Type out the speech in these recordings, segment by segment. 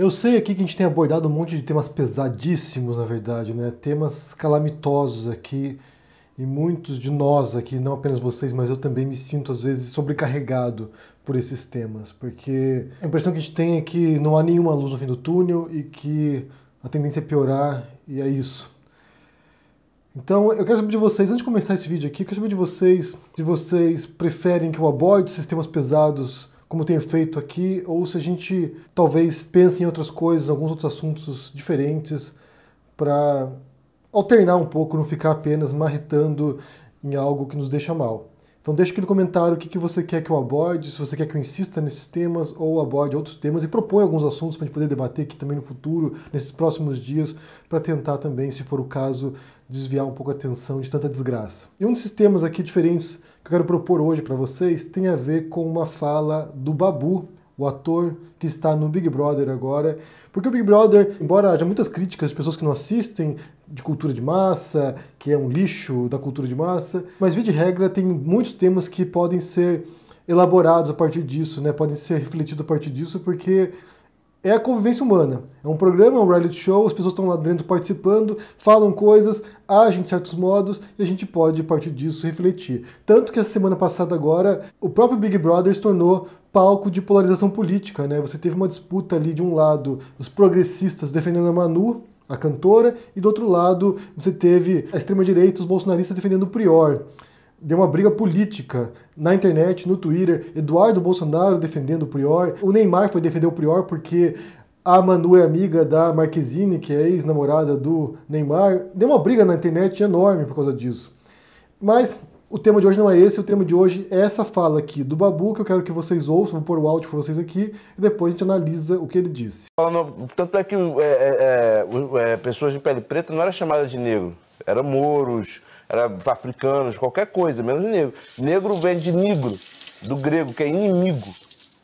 Eu sei aqui que a gente tem abordado um monte de temas pesadíssimos, na verdade, né? Temas calamitosos aqui. E muitos de nós aqui, não apenas vocês, mas eu também me sinto às vezes sobrecarregado por esses temas, porque a impressão que a gente tem é que não há nenhuma luz no fim do túnel e que a tendência é piorar e é isso. Então, eu quero saber de vocês, antes de começar esse vídeo aqui, eu quero saber de vocês se vocês preferem que eu aborde sistemas pesados como tenho feito aqui, ou se a gente talvez pense em outras coisas, alguns outros assuntos diferentes, para alternar um pouco, não ficar apenas marretando em algo que nos deixa mal. Então deixa aqui no comentário o que, que você quer que eu aborde, se você quer que eu insista nesses temas ou aborde outros temas e propõe alguns assuntos para a gente poder debater aqui também no futuro, nesses próximos dias, para tentar também, se for o caso, desviar um pouco a atenção de tanta desgraça. E um desses temas aqui diferentes que eu quero propor hoje para vocês tem a ver com uma fala do Babu, o ator que está no Big Brother agora. Porque o Big Brother, embora haja muitas críticas de pessoas que não assistem, de cultura de massa, que é um lixo da cultura de massa, mas via de regra tem muitos temas que podem ser elaborados a partir disso, né? Podem ser refletidos a partir disso, porque é a convivência humana. É um programa, é um reality show, as pessoas estão lá dentro participando, falam coisas, agem de certos modos e a gente pode, a partir disso, refletir. Tanto que a semana passada agora, o próprio Big Brother se tornou palco de polarização política, né? Você teve uma disputa ali de um lado, os progressistas defendendo a Manu, a cantora, e do outro lado, você teve a extrema direita, os bolsonaristas defendendo o Prior deu uma briga política na internet, no Twitter. Eduardo Bolsonaro defendendo o Prior. O Neymar foi defender o Prior porque a Manu é amiga da Marquezine, que é ex-namorada do Neymar. Deu uma briga na internet enorme por causa disso. Mas o tema de hoje não é esse, o tema de hoje é essa fala aqui do Babu, que eu quero que vocês ouçam, vou pôr o áudio para vocês aqui, e depois a gente analisa o que ele disse. Falando, tanto é que é, é, é, é, pessoas de pele preta não eram chamadas de negro, eram moros, era africanos, qualquer coisa, menos negro. Negro vem de negro, do grego, que é inimigo.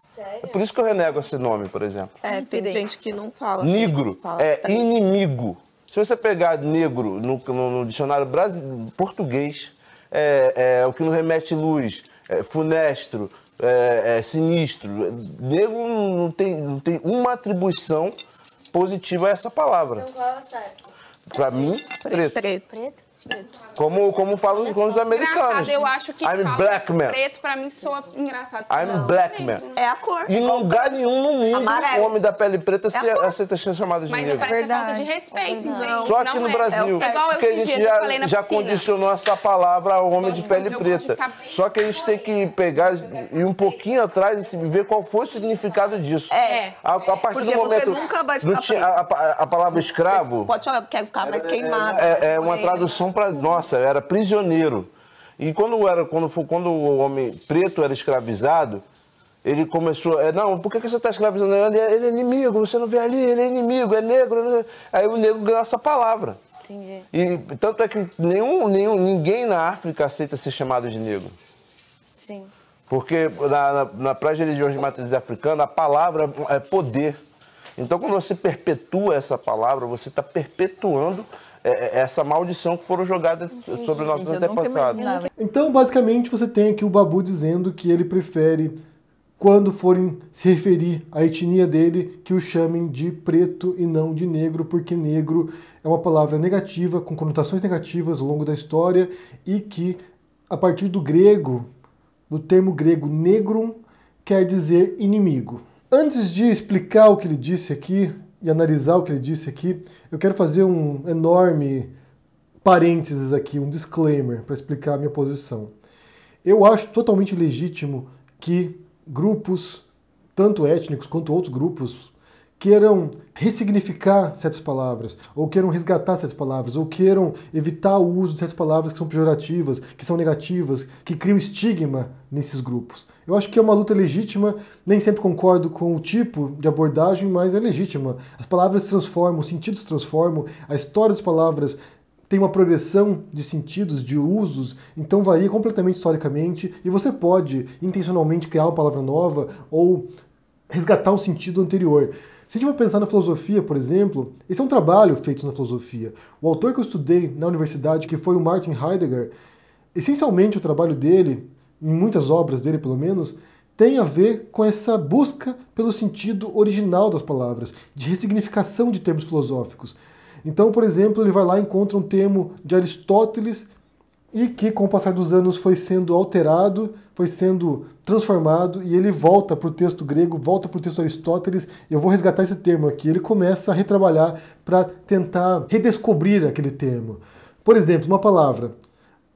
Sério? É por isso que eu renego esse nome, por exemplo. É, ah, tem gente que não fala. Negro é inimigo. Se você pegar negro no, no, no dicionário brasileiro, português, é, é, o que não remete luz, é, funestro, é, é, sinistro. Negro não tem, não tem uma atribuição positiva a essa palavra. Então qual é o certo? Pra mim, preto. Preto. preto. Como, como falam os americanos. eu acho que I'm black man. preto pra mim soa engraçado. I'm black man. É a cor. Em lugar nenhum no mundo, Amarelo. o homem da pele preta é se é aceita ser chamado de negro. Mas parece falta de respeito, não. Só aqui no é. Brasil, é. porque a gente já, já condicionou essa palavra ao homem de pele preta. Só que a gente tem que pegar e um pouquinho atrás e ver qual foi o significado disso. É. é. A, a partir porque do momento... nunca vai ficar a, palavra escravo... Pode quer ficar mais queimado. é uma tradução para nossa, era prisioneiro. E quando era quando quando o homem preto era escravizado, ele começou, é, não, por que, que você está escravizando ele? É, ele é inimigo, você não vê ali, ele é inimigo, é negro. Né? Aí o negro ganhou essa palavra. Entendi. E tanto é que nenhum, nenhum, ninguém na África aceita ser chamado de negro. Sim. Porque na, na, na, para as religiões de matriz africana, a palavra é poder. Então, quando você perpetua essa palavra, você está perpetuando é, é, essa maldição que foram jogadas sobre nossos antepassados. Então, basicamente, você tem aqui o Babu dizendo que ele prefere, quando forem se referir à etnia dele, que o chamem de preto e não de negro, porque negro é uma palavra negativa, com conotações negativas ao longo da história, e que, a partir do grego, do termo grego negrum, quer dizer inimigo. Antes de explicar o que ele disse aqui e analisar o que ele disse aqui, eu quero fazer um enorme parênteses aqui, um disclaimer para explicar a minha posição. Eu acho totalmente legítimo que grupos, tanto étnicos quanto outros grupos queiram ressignificar certas palavras, ou queiram resgatar certas palavras, ou queiram evitar o uso de certas palavras que são pejorativas, que são negativas, que criam estigma nesses grupos. Eu acho que é uma luta legítima, nem sempre concordo com o tipo de abordagem, mas é legítima. As palavras se transformam, os sentidos se transformam, a história das palavras tem uma progressão de sentidos, de usos, então varia completamente historicamente e você pode intencionalmente criar uma palavra nova ou resgatar um sentido anterior. Se a gente for pensar na filosofia, por exemplo, esse é um trabalho feito na filosofia. O autor que eu estudei na universidade, que foi o Martin Heidegger, essencialmente o trabalho dele, em muitas obras dele pelo menos, tem a ver com essa busca pelo sentido original das palavras, de ressignificação de termos filosóficos. Então, por exemplo, ele vai lá e encontra um termo de Aristóteles e que com o passar dos anos foi sendo alterado, foi sendo transformado e ele volta para o texto grego, volta para o texto Aristóteles. Eu vou resgatar esse termo aqui. Ele começa a retrabalhar para tentar redescobrir aquele termo. Por exemplo, uma palavra,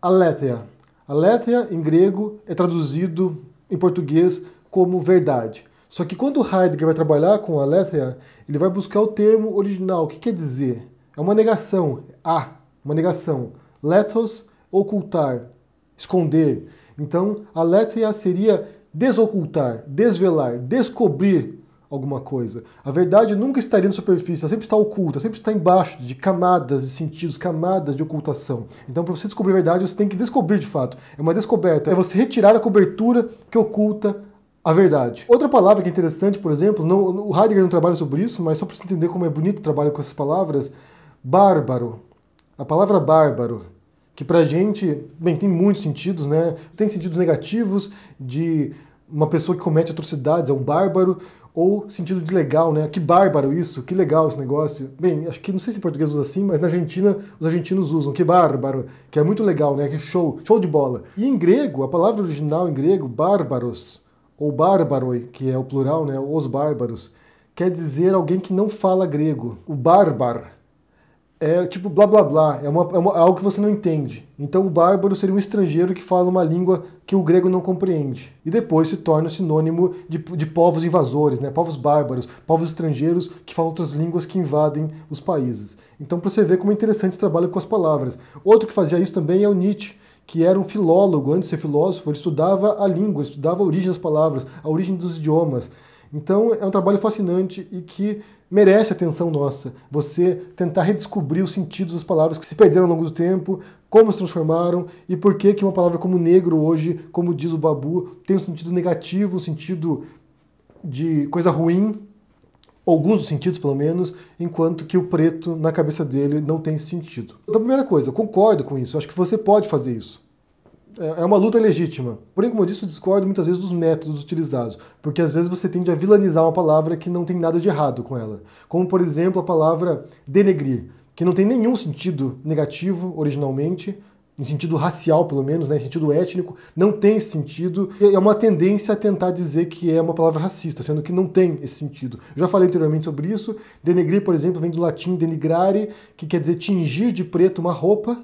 aletheia. Aletheia em grego é traduzido em português como verdade. Só que quando Heidegger vai trabalhar com aletheia, ele vai buscar o termo original. O que quer dizer? É uma negação. A, uma negação. Lethos ocultar, esconder. Então, a letra seria desocultar, desvelar, descobrir alguma coisa. A verdade nunca estaria na superfície, ela sempre está oculta, sempre está embaixo de camadas de sentidos, camadas de ocultação. Então, para você descobrir a verdade, você tem que descobrir de fato. É uma descoberta, é você retirar a cobertura que oculta a verdade. Outra palavra que é interessante, por exemplo, não, o Heidegger não trabalha sobre isso, mas só para você entender como é bonito o trabalho com essas palavras, bárbaro. A palavra bárbaro que para a gente, bem, tem muitos sentidos, né? Tem sentidos negativos de uma pessoa que comete atrocidades, é um bárbaro, ou sentido de legal, né? Que bárbaro isso, que legal esse negócio. Bem, acho que não sei se em português usa assim, mas na Argentina os argentinos usam que bárbaro, que é muito legal, né? Que é show, show de bola. E em grego, a palavra original em grego, bárbaros, ou bárbaroi, que é o plural, né? Os bárbaros, quer dizer alguém que não fala grego. O bárbar é tipo blá blá blá, é, uma, é uma, é algo que você não entende. Então o bárbaro seria um estrangeiro que fala uma língua que o grego não compreende. E depois se torna sinônimo de, de povos invasores, né? povos bárbaros, povos estrangeiros que falam outras línguas que invadem os países. Então para você ver como é interessante esse trabalho com as palavras. Outro que fazia isso também é o Nietzsche, que era um filólogo, antes de ser filósofo, ele estudava a língua, estudava a origem das palavras, a origem dos idiomas. Então é um trabalho fascinante e que merece atenção nossa. Você tentar redescobrir os sentidos das palavras que se perderam ao longo do tempo, como se transformaram e por que que uma palavra como negro hoje, como diz o Babu, tem um sentido negativo, um sentido de coisa ruim, alguns dos sentidos pelo menos, enquanto que o preto na cabeça dele não tem sentido. Então, primeira coisa, eu concordo com isso, acho que você pode fazer isso. É, é uma luta legítima. Porém, como eu disse, eu discordo muitas vezes dos métodos utilizados, porque às vezes você tende a vilanizar uma palavra que não tem nada de errado com ela. Como, por exemplo, a palavra denegrir, que não tem nenhum sentido negativo originalmente, em sentido racial, pelo menos, né, em sentido étnico, não tem esse sentido. É uma tendência a tentar dizer que é uma palavra racista, sendo que não tem esse sentido. Eu já falei anteriormente sobre isso. Denegrir, por exemplo, vem do latim denigrare, que quer dizer tingir de preto uma roupa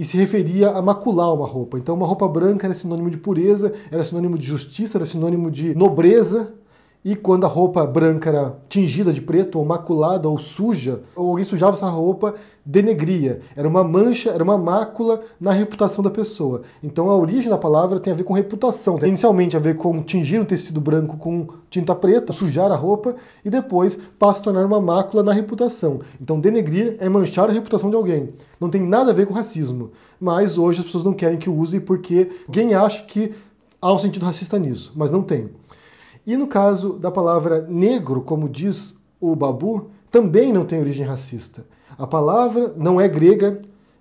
e se referia a macular uma roupa. Então, uma roupa branca era sinônimo de pureza, era sinônimo de justiça, era sinônimo de nobreza, e quando a roupa branca era tingida de preto, ou maculada, ou suja, ou alguém sujava essa roupa, denegria. Era uma mancha, era uma mácula na reputação da pessoa. Então a origem da palavra tem a ver com reputação. Tem inicialmente a ver com tingir um tecido branco com tinta preta, sujar a roupa, e depois passa a tornar uma mácula na reputação. Então denegrir é manchar a reputação de alguém. Não tem nada a ver com racismo. Mas hoje as pessoas não querem que use porque alguém acha que há um sentido racista nisso, mas não tem. E no caso da palavra negro, como diz o Babu, também não tem origem racista. A palavra não é grega,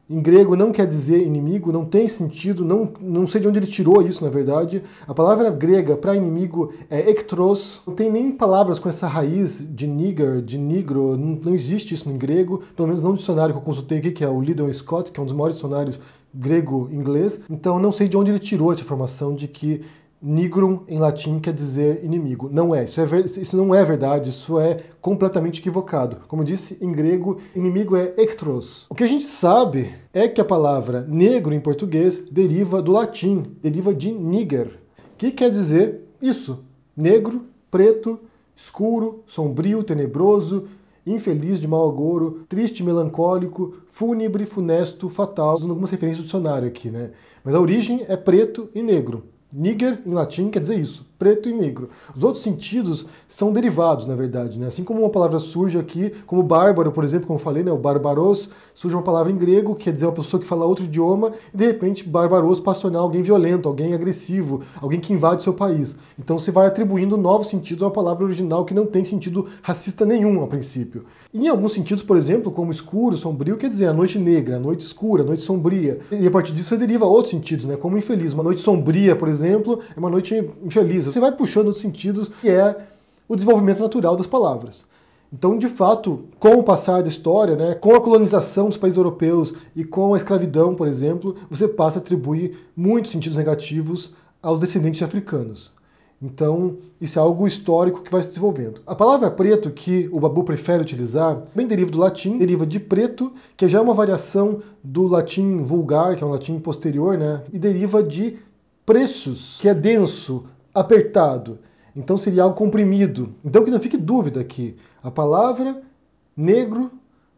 em grego não quer dizer inimigo, não tem sentido, não, não sei de onde ele tirou isso, na verdade. A palavra grega para inimigo é ektros, não tem nem palavras com essa raiz de nigger, de negro, não, não existe isso em grego, pelo menos não no dicionário que eu consultei aqui, que é o Liddell Scott, que é um dos maiores dicionários grego-inglês, então não sei de onde ele tirou essa informação de que Nigrum em latim quer dizer inimigo. Não é. Isso, é isso não é verdade. Isso é completamente equivocado. Como disse, em grego, inimigo é ectros. O que a gente sabe é que a palavra negro em português deriva do latim, deriva de niger, que quer dizer isso: negro, preto, escuro, sombrio, tenebroso, infeliz, de mau agouro, triste, melancólico, fúnebre, funesto, fatal. Usando algumas referências do dicionário aqui, né? Mas a origem é preto e negro. Níger, em latim, quer dizer isso preto e negro. Os outros sentidos são derivados, na verdade. Né? Assim como uma palavra surge aqui, como bárbaro, por exemplo, como eu falei, né? o barbaros, surge uma palavra em grego, que quer dizer uma pessoa que fala outro idioma, e de repente barbaros passa a tornar alguém violento, alguém agressivo, alguém que invade seu país. Então você vai atribuindo novos sentidos a uma palavra original que não tem sentido racista nenhum a princípio. E em alguns sentidos, por exemplo, como escuro, sombrio, quer dizer a noite negra, a noite escura, a noite sombria. E a partir disso você deriva outros sentidos, né? como infeliz. Uma noite sombria, por exemplo, é uma noite infeliz você vai puxando outros sentidos, que é o desenvolvimento natural das palavras. Então, de fato, com o passar da história, né, com a colonização dos países europeus e com a escravidão, por exemplo, você passa a atribuir muitos sentidos negativos aos descendentes de africanos. Então, isso é algo histórico que vai se desenvolvendo. A palavra preto que o Babu prefere utilizar bem deriva do latim, deriva de preto, que já é uma variação do latim vulgar, que é um latim posterior, né, e deriva de preços, que é denso, apertado. Então seria algo comprimido. Então que não fique dúvida aqui. A palavra negro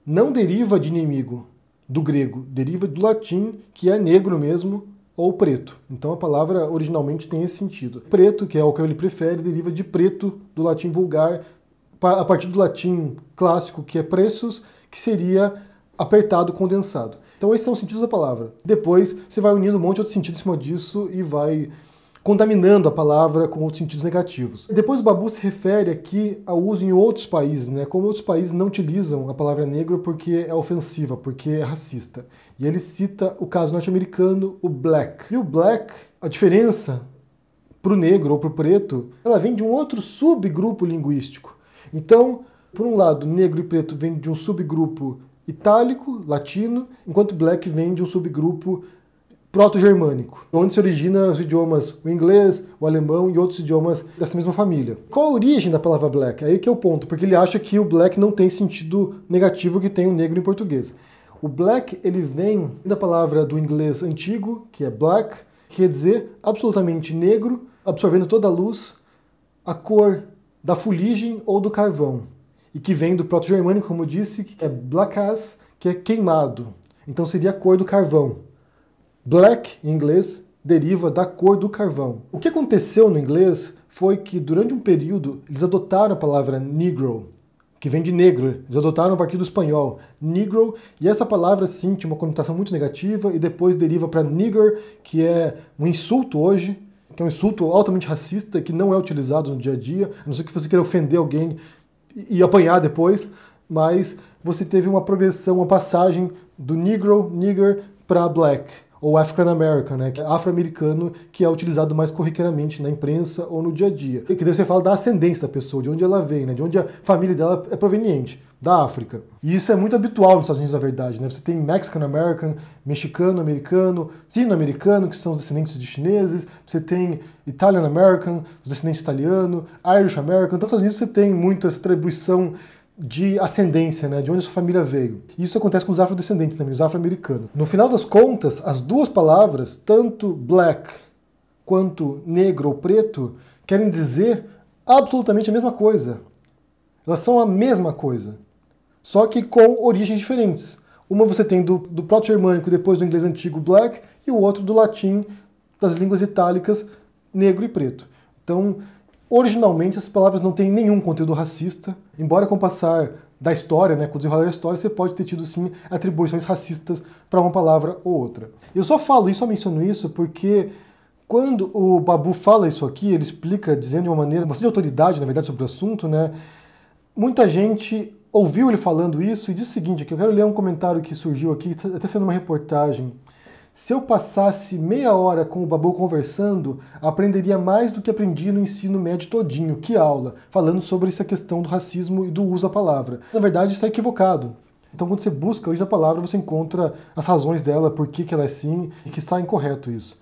não deriva de inimigo do grego, deriva do latim, que é negro mesmo, ou preto. Então a palavra originalmente tem esse sentido. Preto, que é o que ele prefere, deriva de preto, do latim vulgar, a partir do latim clássico, que é preços, que seria apertado, condensado. Então esses são é os sentidos da palavra. Depois você vai unindo um monte de outros sentidos em cima disso e vai contaminando a palavra com outros sentidos negativos. Depois o Babu se refere aqui ao uso em outros países, né? Como outros países não utilizam a palavra negro porque é ofensiva, porque é racista. E ele cita o caso norte-americano, o black. E o black, a diferença para o negro ou para o preto, ela vem de um outro subgrupo linguístico. Então, por um lado, negro e preto vem de um subgrupo itálico, latino, enquanto black vem de um subgrupo proto-germânico, onde se originam os idiomas o inglês, o alemão e outros idiomas dessa mesma família. Qual a origem da palavra black? É aí que é o ponto, porque ele acha que o black não tem sentido negativo que tem o negro em português. O black ele vem da palavra do inglês antigo, que é black, que quer dizer absolutamente negro, absorvendo toda a luz, a cor da fuligem ou do carvão, e que vem do proto-germânico, como eu disse, que é blackass, que é queimado. Então seria a cor do carvão. Black, em inglês, deriva da cor do carvão. O que aconteceu no inglês foi que, durante um período, eles adotaram a palavra negro, que vem de negro. Eles adotaram a partir do espanhol, negro, e essa palavra sim tinha uma conotação muito negativa e depois deriva para nigger, que é um insulto hoje, que é um insulto altamente racista que não é utilizado no dia a dia, a não ser que você queira ofender alguém e apanhar depois, mas você teve uma progressão, uma passagem do negro, nigger, para black ou African American, né, que é afro-americano, que é utilizado mais corriqueiramente na imprensa ou no dia a dia. E que daí você fala da ascendência da pessoa, de onde ela vem, né, de onde a família dela é proveniente, da África. E isso é muito habitual nos Estados Unidos, na verdade. Né? Você tem Mexican American, mexicano americano, sino-americano, que são os descendentes de chineses, você tem Italian American, os descendentes italiano, Irish American. Então, nos Estados Unidos você tem muito essa atribuição de ascendência, né, de onde sua família veio. Isso acontece com os afrodescendentes também, os afro-americanos. No final das contas, as duas palavras, tanto black quanto negro ou preto, querem dizer absolutamente a mesma coisa. Elas são a mesma coisa, só que com origens diferentes. Uma você tem do, do proto-germânico, depois do inglês antigo, black, e o outro do latim, das línguas itálicas, negro e preto. Então, Originalmente, essas palavras não têm nenhum conteúdo racista, embora com o passar da história, né, com o desenrolar da história, você pode ter tido sim atribuições racistas para uma palavra ou outra. Eu só falo isso, só menciono isso porque quando o Babu fala isso aqui, ele explica dizendo de uma maneira bastante autoridade, na verdade, sobre o assunto, né? Muita gente ouviu ele falando isso e disse o seguinte, que eu quero ler um comentário que surgiu aqui, até tá, tá sendo uma reportagem se eu passasse meia hora com o Babu conversando, aprenderia mais do que aprendi no ensino médio todinho, que aula, falando sobre essa questão do racismo e do uso da palavra. Na verdade, está equivocado. Então, quando você busca a origem da palavra, você encontra as razões dela, por que, que ela é assim e que está incorreto isso.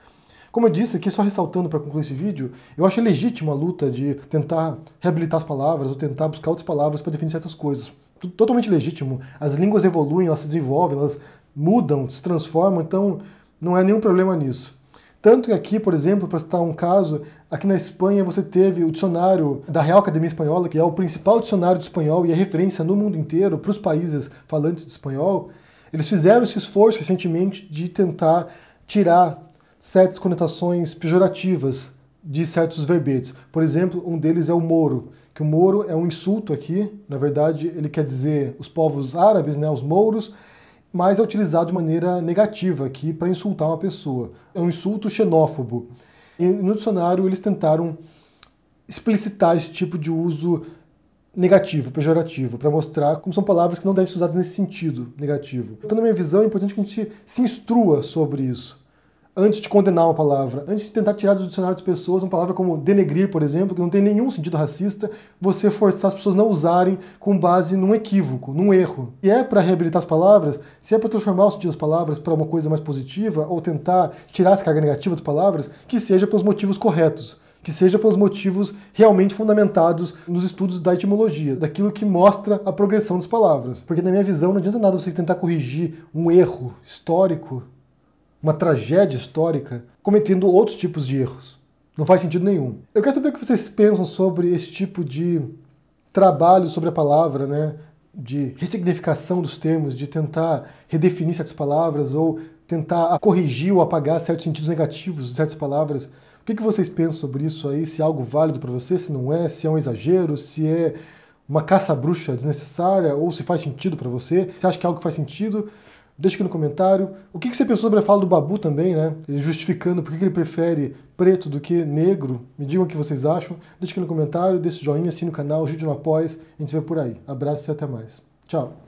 Como eu disse aqui, só ressaltando para concluir esse vídeo, eu acho legítima a luta de tentar reabilitar as palavras ou tentar buscar outras palavras para definir certas coisas. Totalmente legítimo. As línguas evoluem, elas se desenvolvem, elas mudam, se transformam, então não há nenhum problema nisso. Tanto que aqui, por exemplo, para citar um caso, aqui na Espanha você teve o dicionário da Real Academia Espanhola, que é o principal dicionário de espanhol e é referência no mundo inteiro para os países falantes de espanhol. Eles fizeram esse esforço recentemente de tentar tirar certas conotações pejorativas de certos verbetes. Por exemplo, um deles é o Moro, que o Moro é um insulto aqui, na verdade ele quer dizer os povos árabes, né, os mouros, mas é utilizado de maneira negativa aqui para insultar uma pessoa. É um insulto xenófobo. E no dicionário eles tentaram explicitar esse tipo de uso negativo, pejorativo, para mostrar como são palavras que não devem ser usadas nesse sentido negativo. Então, na minha visão, é importante que a gente se instrua sobre isso antes de condenar uma palavra, antes de tentar tirar do dicionário das pessoas uma palavra como denegrir, por exemplo, que não tem nenhum sentido racista, você forçar as pessoas não usarem com base num equívoco, num erro. E é para reabilitar as palavras, se é para transformar o sentido das palavras para uma coisa mais positiva ou tentar tirar essa carga negativa das palavras, que seja pelos motivos corretos que seja pelos motivos realmente fundamentados nos estudos da etimologia, daquilo que mostra a progressão das palavras. Porque, na minha visão, não adianta nada você tentar corrigir um erro histórico uma tragédia histórica, cometendo outros tipos de erros. Não faz sentido nenhum. Eu quero saber o que vocês pensam sobre esse tipo de trabalho sobre a palavra, né? de ressignificação dos termos, de tentar redefinir certas palavras ou tentar corrigir ou apagar certos sentidos negativos de certas palavras. O que, vocês pensam sobre isso aí? Se é algo válido para você, se não é, se é um exagero, se é uma caça-bruxa desnecessária ou se faz sentido para você, você acha que é algo que faz sentido. Deixa aqui no comentário. O que, você pensou sobre a fala do Babu também, né? Ele justificando por que ele prefere preto do que negro. Me digam o que vocês acham. Deixa aqui no comentário, deixa o joinha, assina o canal, ajude no após. A gente se vê por aí. Abraço e até mais. Tchau.